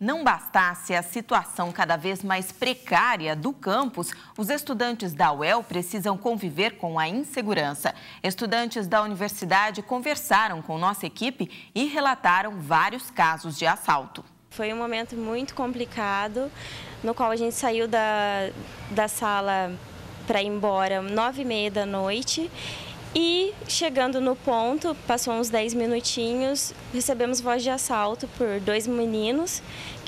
Não bastasse a situação cada vez mais precária do campus, os estudantes da UEL precisam conviver com a insegurança. Estudantes da universidade conversaram com nossa equipe e relataram vários casos de assalto. Foi um momento muito complicado, no qual a gente saiu da, da sala para ir embora nove e meia da noite e chegando no ponto, passou uns 10 minutinhos, recebemos voz de assalto por dois meninos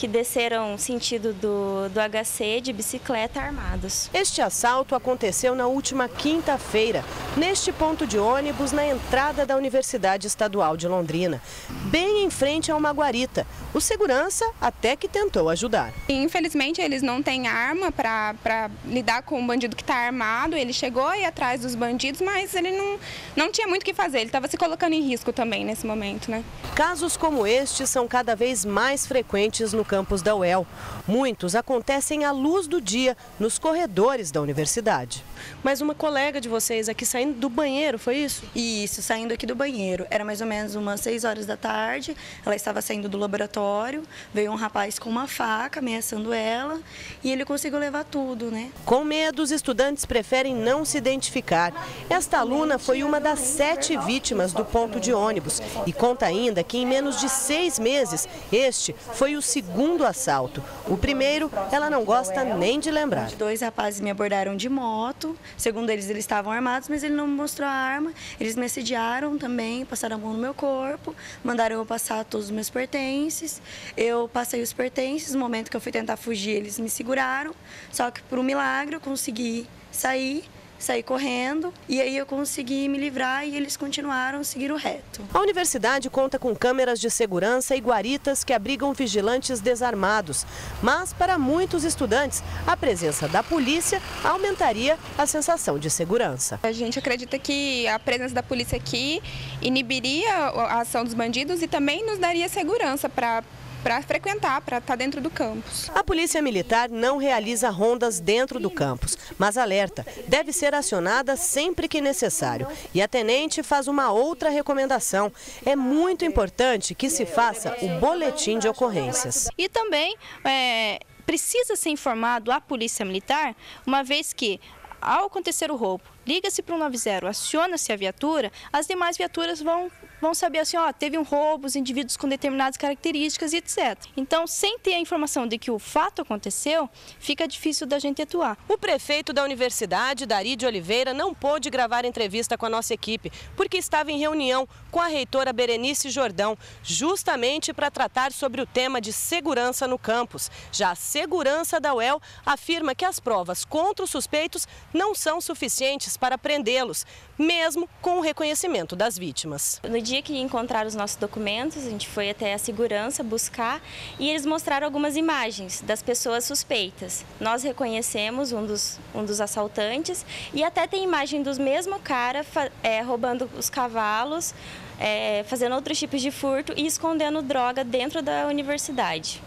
que desceram sentido do, do HC de bicicleta armados. Este assalto aconteceu na última quinta-feira, neste ponto de ônibus na entrada da Universidade Estadual de Londrina, bem em frente a uma guarita. O segurança até que tentou ajudar. Infelizmente, eles não têm arma para lidar com o bandido que está armado. Ele chegou aí atrás dos bandidos, mas ele não, não tinha muito o que fazer. Ele estava se colocando em risco também nesse momento. né? Casos como este são cada vez mais frequentes no campus da UEL. Muitos acontecem à luz do dia, nos corredores da universidade. Mas uma colega de vocês aqui saindo do banheiro, foi isso? Isso, saindo aqui do banheiro. Era mais ou menos umas 6 horas da tarde, ela estava saindo do laboratório, veio um rapaz com uma faca ameaçando ela e ele conseguiu levar tudo, né? Com medo, os estudantes preferem não se identificar. Esta aluna foi uma das sete vítimas do ponto de ônibus e conta ainda que em menos de seis meses, este foi o segundo segundo assalto. O primeiro, ela não gosta nem de lembrar. Os dois rapazes me abordaram de moto. Segundo eles, eles estavam armados, mas ele não me mostrou a arma. Eles me assediaram também, passaram a mão no meu corpo, mandaram eu passar todos os meus pertences. Eu passei os pertences. No momento que eu fui tentar fugir, eles me seguraram. Só que, por um milagre, eu consegui sair saí correndo e aí eu consegui me livrar e eles continuaram seguir o reto. A universidade conta com câmeras de segurança e guaritas que abrigam vigilantes desarmados. Mas para muitos estudantes, a presença da polícia aumentaria a sensação de segurança. A gente acredita que a presença da polícia aqui inibiria a ação dos bandidos e também nos daria segurança para para frequentar, para estar tá dentro do campus. A Polícia Militar não realiza rondas dentro do campus, mas alerta, deve ser acionada sempre que necessário. E a tenente faz uma outra recomendação. É muito importante que se faça o boletim de ocorrências. E também é, precisa ser informado à Polícia Militar, uma vez que ao acontecer o roubo, liga-se para o 90, aciona-se a viatura, as demais viaturas vão vão saber assim, ó, teve um roubo, os indivíduos com determinadas características e etc. Então, sem ter a informação de que o fato aconteceu, fica difícil da gente atuar. O prefeito da Universidade, Dari de Oliveira, não pôde gravar entrevista com a nossa equipe, porque estava em reunião com a reitora Berenice Jordão, justamente para tratar sobre o tema de segurança no campus. Já a segurança da UEL afirma que as provas contra os suspeitos não são suficientes para prendê-los, mesmo com o reconhecimento das vítimas. No dia dia que encontraram os nossos documentos, a gente foi até a segurança buscar e eles mostraram algumas imagens das pessoas suspeitas. Nós reconhecemos um dos, um dos assaltantes e até tem imagem dos mesmo cara é, roubando os cavalos, é, fazendo outros tipos de furto e escondendo droga dentro da universidade.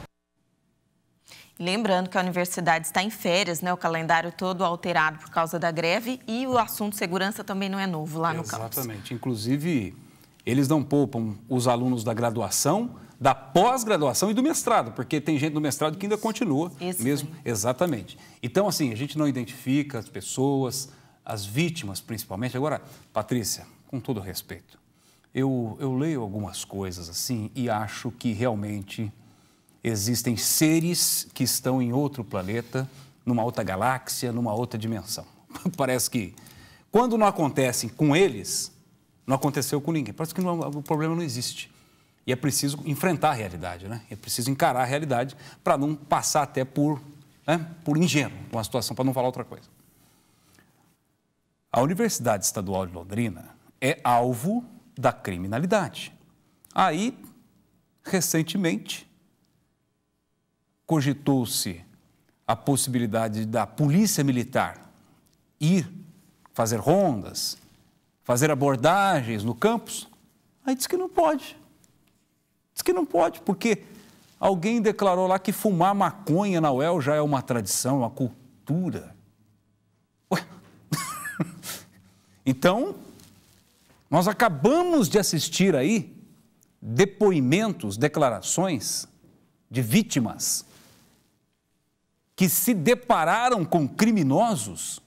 Lembrando que a universidade está em férias, né? O calendário todo alterado por causa da greve e o assunto segurança também não é novo lá no Exatamente. campus. Exatamente. Inclusive, eles não poupam os alunos da graduação, da pós-graduação e do mestrado, porque tem gente do mestrado que ainda continua Isso mesmo. Foi. Exatamente. Então, assim, a gente não identifica as pessoas, as vítimas principalmente. Agora, Patrícia, com todo respeito, eu, eu leio algumas coisas assim e acho que realmente existem seres que estão em outro planeta, numa outra galáxia, numa outra dimensão. Parece que quando não acontecem com eles, não aconteceu com ninguém. Parece que não, o problema não existe. E é preciso enfrentar a realidade, né? É preciso encarar a realidade para não passar até por, né, por ingênuo uma situação, para não falar outra coisa. A Universidade Estadual de Londrina é alvo da criminalidade. Aí, recentemente, cogitou-se a possibilidade da polícia militar ir fazer rondas fazer abordagens no campus. Aí diz que não pode. Diz que não pode, porque alguém declarou lá que fumar maconha na UEL já é uma tradição, uma cultura. Ué. então, nós acabamos de assistir aí depoimentos, declarações de vítimas que se depararam com criminosos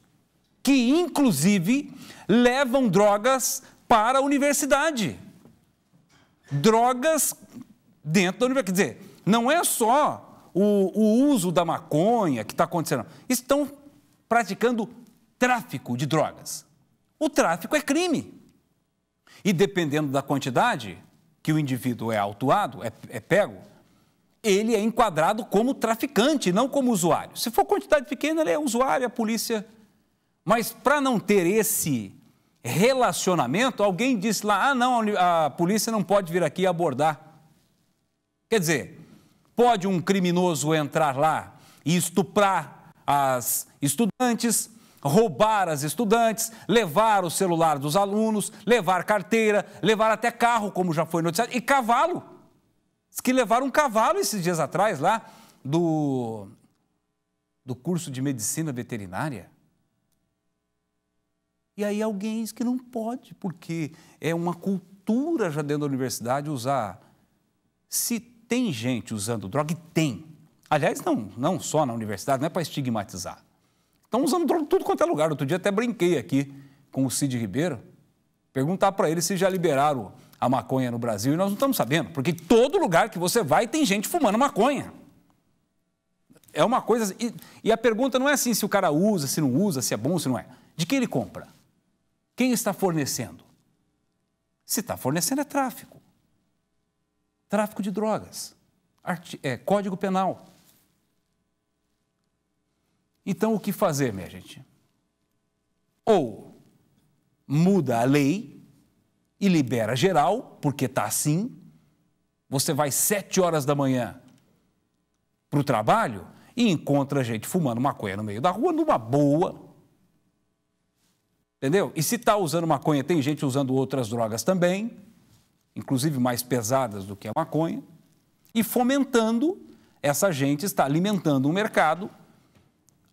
que, inclusive, levam drogas para a universidade. Drogas dentro da universidade. Quer dizer, não é só o, o uso da maconha que está acontecendo. Estão praticando tráfico de drogas. O tráfico é crime. E dependendo da quantidade que o indivíduo é autuado, é, é pego, ele é enquadrado como traficante, não como usuário. Se for quantidade pequena, ele é usuário, é a polícia mas para não ter esse relacionamento, alguém disse lá: ah, não, a polícia não pode vir aqui abordar. Quer dizer, pode um criminoso entrar lá e estuprar as estudantes, roubar as estudantes, levar o celular dos alunos, levar carteira, levar até carro, como já foi noticiado, e cavalo. Diz que levaram um cavalo esses dias atrás lá do, do curso de medicina veterinária. E aí alguém diz que não pode, porque é uma cultura já dentro da universidade usar. Se tem gente usando droga, e tem. Aliás, não, não só na universidade, não é para estigmatizar. Estão usando droga em tudo quanto é lugar. Outro dia até brinquei aqui com o Cid Ribeiro, perguntar para ele se já liberaram a maconha no Brasil e nós não estamos sabendo, porque todo lugar que você vai tem gente fumando maconha. É uma coisa. E, e a pergunta não é assim se o cara usa, se não usa, se é bom, se não é. De quem ele compra? Quem está fornecendo? Se está fornecendo, é tráfico. Tráfico de drogas. é, código penal. Então, o que fazer, minha gente? Ou muda a lei e libera geral, porque está assim. Você vai sete horas da manhã para o trabalho e encontra gente fumando maconha no meio da rua, numa boa, Entendeu? E se está usando maconha, tem gente usando outras drogas também, inclusive mais pesadas do que a maconha, e fomentando, essa gente está alimentando um mercado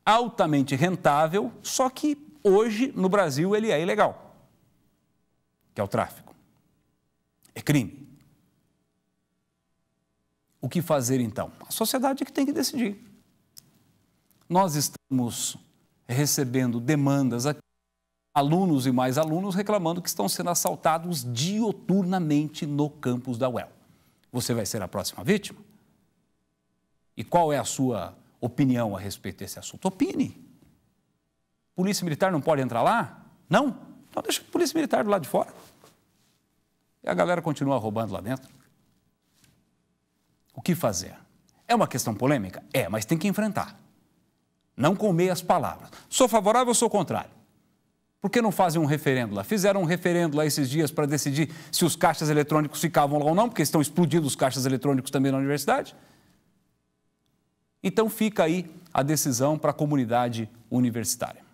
altamente rentável, só que hoje no Brasil ele é ilegal, que é o tráfico. É crime. O que fazer então? A sociedade é que tem que decidir. Nós estamos recebendo demandas aqui alunos e mais alunos reclamando que estão sendo assaltados dioturnamente no campus da UEL. Você vai ser a próxima vítima? E qual é a sua opinião a respeito desse assunto? Opine. Polícia Militar não pode entrar lá? Não? Então deixa a Polícia Militar do lado de fora. E a galera continua roubando lá dentro. O que fazer? É uma questão polêmica? É, mas tem que enfrentar. Não com meias palavras. Sou favorável ou sou contrário? Por que não fazem um referendo lá? Fizeram um referendo lá esses dias para decidir se os caixas eletrônicos ficavam lá ou não, porque estão explodindo os caixas eletrônicos também na universidade. Então fica aí a decisão para a comunidade universitária.